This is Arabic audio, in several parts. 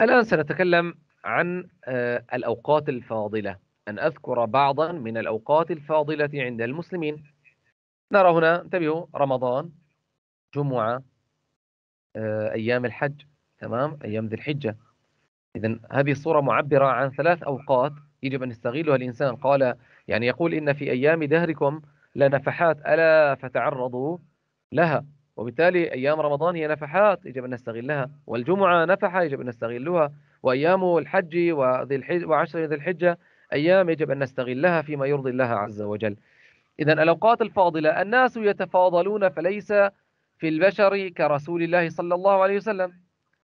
الآن سنتكلم عن آه، الأوقات الفاضلة أن أذكر بعضا من الأوقات الفاضلة عند المسلمين نرى هنا انتبهوا رمضان جمعة آه، أيام الحج تمام أيام ذي الحجة إذا هذه الصورة معبرة عن ثلاث أوقات يجب أن يستغلها الإنسان قال يعني يقول إن في أيام دهركم لنفحات ألا فتعرضوا لها وبالتالي أيام رمضان هي نفحات يجب أن نستغلها والجمعة نفحة يجب أن نستغلها وأيام الحج وذي الحج وعشر ذي الحجة أيام يجب أن نستغلها فيما يرضي الله عز وجل إذا الأوقات الفاضلة الناس يتفاضلون فليس في البشر كرسول الله صلى الله عليه وسلم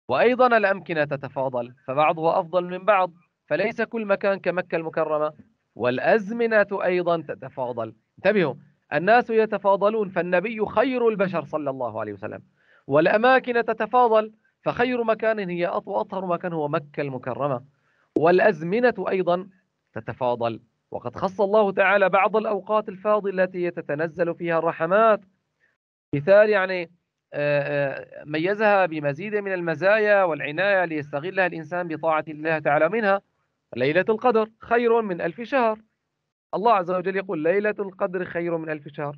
وأيضا الأمكنة تتفاضل فبعضها أفضل من بعض فليس كل مكان كمكة المكرمة والأزمنة أيضا تتفاضل انتبهوا الناس يتفاضلون فالنبي خير البشر صلى الله عليه وسلم والأماكن تتفاضل فخير مكان هي أطهر مكان هو مكة المكرمة والأزمنة أيضا تتفاضل وقد خص الله تعالى بعض الأوقات الفاضلة التي تتنزل فيها الرحمات مثال يعني آه، آه، ميزها بمزيد من المزايا والعناية ليستغلها الإنسان بطاعة الله تعالى منها ليلة القدر خير من ألف شهر الله عز وجل يقول ليلة القدر خير من ألف شهر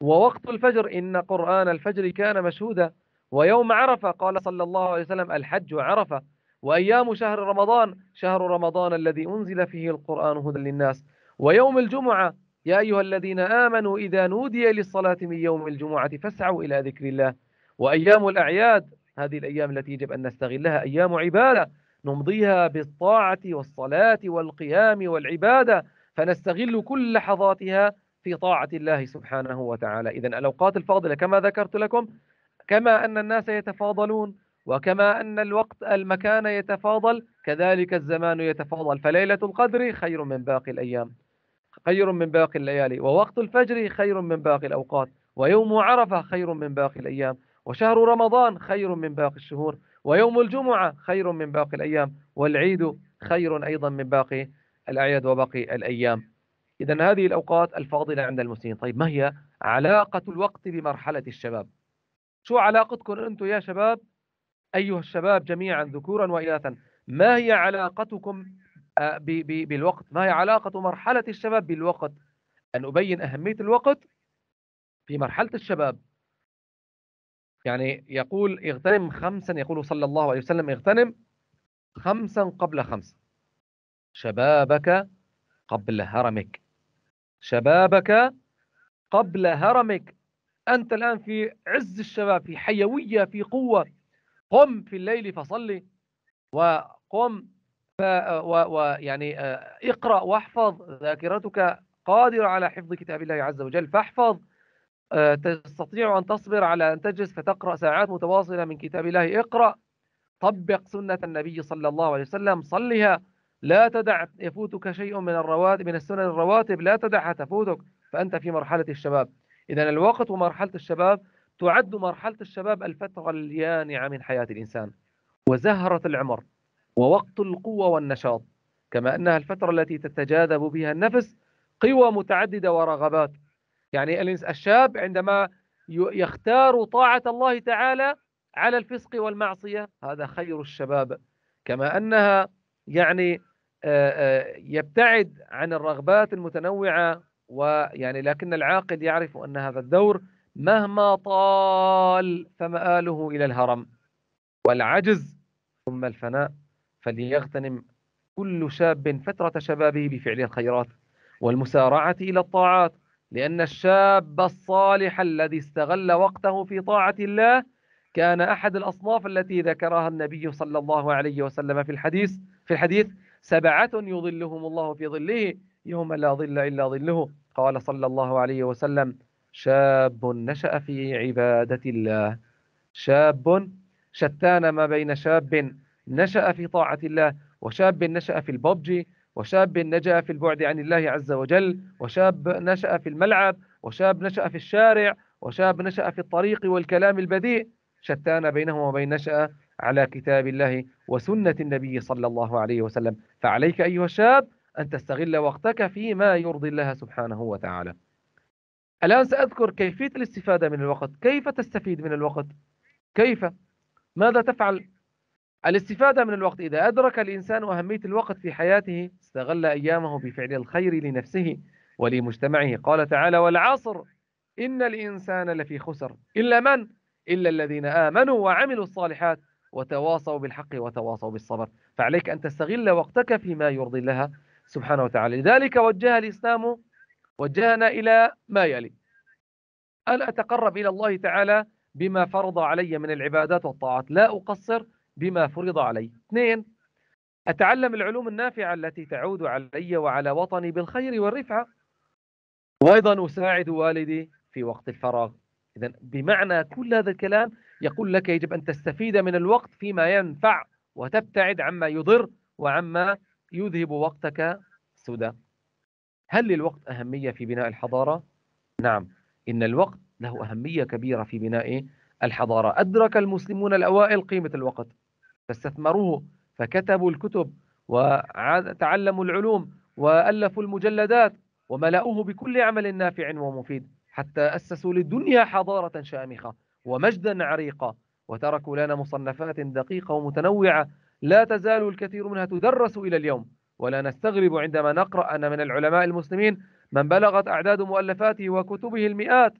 ووقت الفجر إن قرآن الفجر كان مشهودا ويوم عرفة قال صلى الله عليه وسلم الحج عرفة وأيام شهر رمضان شهر رمضان الذي أنزل فيه القرآن هدى للناس ويوم الجمعة يا أيها الذين آمنوا إذا نودي للصلاة من يوم الجمعة فاسعوا إلى ذكر الله وأيام الأعياد هذه الأيام التي يجب أن نستغلها أيام عبادة نمضيها بالطاعة والصلاة والقيام والعبادة فنستغل كل لحظاتها في طاعة الله سبحانه وتعالى إذا الأوقات الفاضلة كما ذكرت لكم كما أن الناس يتفاضلون وكما أن الوقت المكان يتفاضل كذلك الزمان يتفاضل فليلة القدر خير من باقي الأيام خير من باقي الليالي ووقت الفجر خير من باقي الأوقات ويوم عرفة خير من باقي الأيام وشهر رمضان خير من باقي الشهور ويوم الجمعة خير من باقي الأيام والعيد خير أيضا من باقي الأعياد وباقي الأيام إذا هذه الأوقات الفاضلة عند المسلمين طيب ما هي علاقة الوقت بمرحلة الشباب شو علاقتكم أنتم يا شباب أيها الشباب جميعا ذكورا وإناثا ما هي علاقتكم آه، بالوقت ما هي علاقة مرحلة الشباب بالوقت أن أبين أهمية الوقت في مرحلة الشباب يعني يقول اغتنم خمسا يقول صلى الله عليه وسلم اغتنم خمسا قبل خمس شبابك قبل هرمك شبابك قبل هرمك أنت الآن في عز الشباب في حيوية في قوة قم في الليل فصلي وقم ويعني آه، اقرأ واحفظ ذاكرتك قادرة على حفظ كتاب الله عز وجل فاحفظ آه، تستطيع أن تصبر على أن تجلس فتقرأ ساعات متواصلة من كتاب الله اقرأ طبق سنة النبي صلى الله عليه وسلم صلها لا تدع يفوتك شيء من الرواتب من السنن الرواتب لا تدعها تفوتك فأنت في مرحلة الشباب إذا الوقت ومرحلة الشباب تعد مرحلة الشباب الفترة اليانعة من حياة الإنسان وزهرة العمر ووقت القوة والنشاط كما أنها الفترة التي تتجاذب بها النفس قوى متعددة ورغبات يعني الشاب عندما يختار طاعة الله تعالى على الفسق والمعصية هذا خير الشباب كما أنها يعني آه، آه، يبتعد عن الرغبات المتنوعة ويعني لكن العاقل يعرف أن هذا الدور مهما طال فمآله إلى الهرم والعجز ثم الفناء فليغتنم كل شاب فترة شبابه بفعل الخيرات والمسارعة إلى الطاعات لأن الشاب الصالح الذي استغل وقته في طاعة الله كان أحد الأصناف التي ذكرها النبي صلى الله عليه وسلم في الحديث في الحديث سبعة يظلهم الله في ظله يوم لا ظل إلا ظله قال صلى الله عليه وسلم شاب نشأ في عبادة الله شاب شتان ما بين شاب نشأ في طاعة الله وشاب نشأ في الببجي وشاب نشأ في البعد عن الله عز وجل وشاب نشأ في الملعب وشاب نشأ في الشارع وشاب نشأ في الطريق والكلام البذيء شتان بينهما وبين نشأ على كتاب الله وسنة النبي صلى الله عليه وسلم فعليك أيها الشاب أن تستغل وقتك فيما يرضي الله سبحانه وتعالى الآن سأذكر كيفية الاستفادة من الوقت كيف تستفيد من الوقت كيف ماذا تفعل الاستفادة من الوقت إذا أدرك الإنسان أهمية الوقت في حياته استغل أيامه بفعل الخير لنفسه ولمجتمعه قال تعالى والعصر إن الإنسان لفي خسر إلا من؟ إلا الذين آمنوا وعملوا الصالحات وتواصوا بالحق وتواصوا بالصبر فعليك أن تستغل وقتك فيما يرضي الله سبحانه وتعالى لذلك وجه الإسلام وجهنا إلى ما يلي أن أتقرب إلى الله تعالى بما فرض علي من العبادات والطاعات لا أقصر بما فرض علي اثنين أتعلم العلوم النافعة التي تعود علي وعلى وطني بالخير والرفعة وأيضا أساعد والدي في وقت الفراغ إذا بمعنى كل هذا الكلام يقول لك يجب أن تستفيد من الوقت فيما ينفع وتبتعد عما يضر وعما يذهب وقتك سدى هل للوقت أهمية في بناء الحضارة؟ نعم إن الوقت له أهمية كبيرة في بناء الحضارة أدرك المسلمون الأوائل قيمة الوقت فاستثمروه فكتبوا الكتب وتعلموا العلوم وألفوا المجلدات وملأوه بكل عمل نافع ومفيد حتى أسسوا للدنيا حضارة شامخة ومجدا عريقا وتركوا لنا مصنفات دقيقة ومتنوعة لا تزال الكثير منها تدرس إلى اليوم ولا نستغرب عندما نقرأ أن من العلماء المسلمين من بلغت أعداد مؤلفاته وكتبه المئات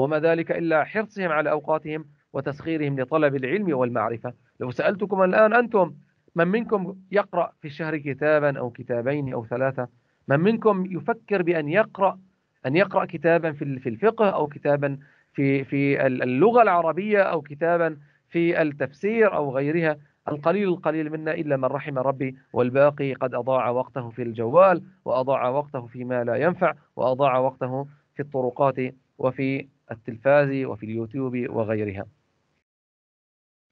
وما ذلك إلا حرصهم على أوقاتهم وتسخيرهم لطلب العلم والمعرفة لو سألتكم الآن أنتم من منكم يقرأ في الشهر كتابا أو كتابين أو ثلاثة من منكم يفكر بأن يقرأ أن يقرأ كتابا في الفقه أو كتابا في في اللغه العربيه او كتابا في التفسير او غيرها القليل القليل منا إلا من رحم ربي والباقي قد أضاع وقته في الجوال وأضاع وقته فيما لا ينفع وأضاع وقته في الطرقات وفي التلفاز وفي اليوتيوب وغيرها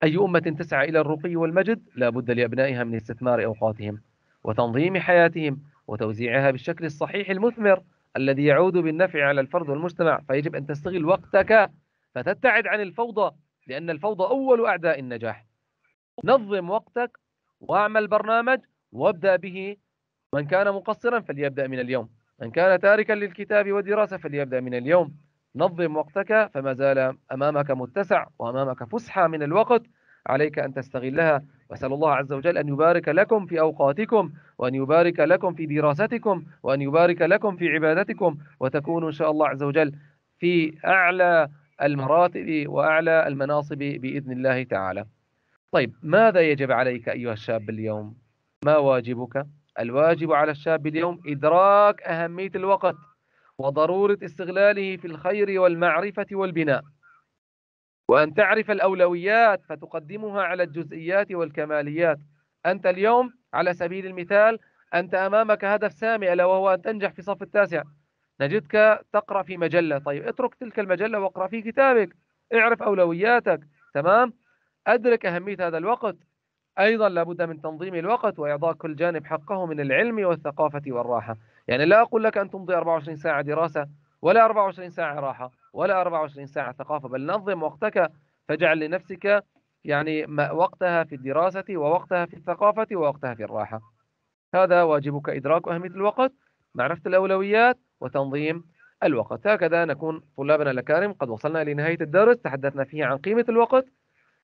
أي أمة تسعى إلى الرقي والمجد لا بد لأبنائها من استثمار أوقاتهم وتنظيم حياتهم وتوزيعها بالشكل الصحيح المثمر الذي يعود بالنفع على الفرد والمجتمع فيجب أن تستغل وقتك فتبتعد عن الفوضى لأن الفوضى أول أعداء النجاح نظم وقتك واعمل برنامج وابدأ به من كان مقصرا فليبدأ من اليوم من كان تاركا للكتاب والدراسة فليبدأ من اليوم نظم وقتك فما زال أمامك متسع وأمامك فسحة من الوقت عليك أن تستغلها وأسأل الله عز وجل أن يبارك لكم في أوقاتكم وأن يبارك لكم في دراستكم وأن يبارك لكم في عبادتكم وتكونوا إن شاء الله عز وجل في أعلى المراتب وأعلى المناصب بإذن الله تعالى طيب ماذا يجب عليك أيها الشاب اليوم ما واجبك الواجب على الشاب اليوم إدراك أهمية الوقت وضرورة استغلاله في الخير والمعرفة والبناء وأن تعرف الأولويات فتقدمها على الجزئيات والكماليات أنت اليوم على سبيل المثال أنت أمامك هدف سامي ألا وهو أن تنجح في صف التاسع نجدك تقرأ في مجلة طيب اترك تلك المجلة واقرأ في كتابك اعرف أولوياتك تمام أدرك أهمية هذا الوقت أيضا لابد من تنظيم الوقت وإعطاء كل جانب حقه من العلم والثقافة والراحة يعني لا أقول لك أن تمضي 24 ساعة دراسة ولا 24 ساعة راحة ولا 24 ساعة ثقافة بل نظم وقتك فاجعل لنفسك يعني وقتها في الدراسة ووقتها في الثقافة ووقتها في الراحة هذا واجبك إدراك أهمية الوقت معرفة الأولويات وتنظيم الوقت هكذا نكون طلابنا الأكارم قد وصلنا لنهاية الدرس تحدثنا فيه عن قيمة الوقت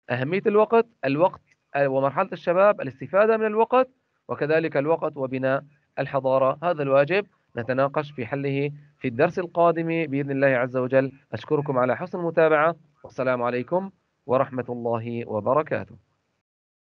أهمية الوقت الوقت آه، ومرحلة الشباب الاستفادة من الوقت وكذلك الوقت وبناء الحضارة هذا الواجب نتناقش في حله في الدرس القادم بإذن الله عز وجل أشكركم على حسن المتابعة والسلام عليكم ورحمة الله وبركاته